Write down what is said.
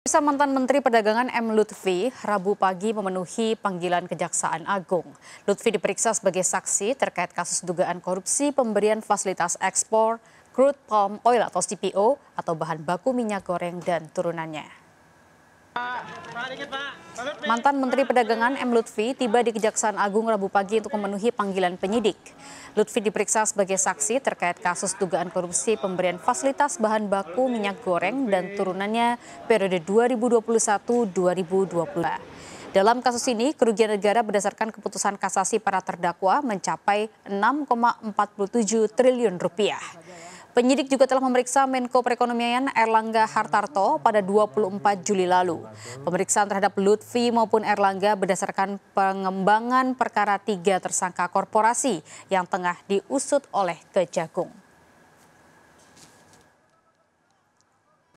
Bisa mantan Menteri Perdagangan M. Lutfi Rabu pagi memenuhi panggilan Kejaksaan Agung. Lutfi diperiksa sebagai saksi terkait kasus dugaan korupsi pemberian fasilitas ekspor crude palm oil atau CPO atau bahan baku minyak goreng dan turunannya. Mantan Menteri Perdagangan M. Lutfi tiba di Kejaksaan Agung Rabu pagi untuk memenuhi panggilan penyidik. Lutfi diperiksa sebagai saksi terkait kasus dugaan korupsi pemberian fasilitas bahan baku minyak goreng dan turunannya periode 2021-2022. Dalam kasus ini, kerugian negara berdasarkan keputusan kasasi para terdakwa mencapai 6,47 triliun rupiah. Penyidik juga telah memeriksa Menko Perekonomian Erlangga Hartarto pada 24 Juli lalu. Pemeriksaan terhadap Lutfi maupun Erlangga berdasarkan pengembangan perkara tiga tersangka korporasi yang tengah diusut oleh Kejagung.